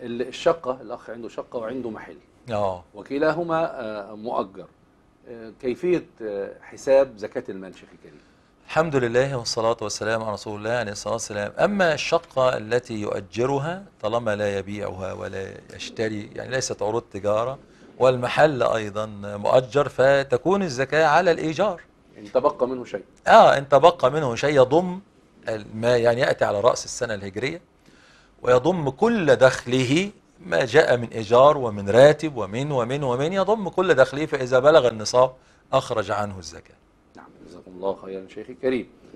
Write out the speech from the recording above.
الشقة الأخ عنده شقة وعنده محل اه وكلاهما آه، مؤجر آه، كيفية آه، حساب زكاة المال شيخ الكريم الحمد لله والصلاة والسلام على رسول الله عليه الصلاة والسلام أما الشقة التي يؤجرها طالما لا يبيعها ولا يشتري يعني ليست عروض تجارة والمحل أيضا مؤجر فتكون الزكاة على الإيجار إن تبقى منه شيء آه إن تبقى منه شيء يضم ما يعني يأتي على رأس السنة الهجرية ويضم كل دخله ما جاء من إيجار ومن راتب ومن ومن ومن يضم كل دخله فإذا بلغ النصاب أخرج عنه الزكاة نعم جزاكم الله خيرا شيخي الكريم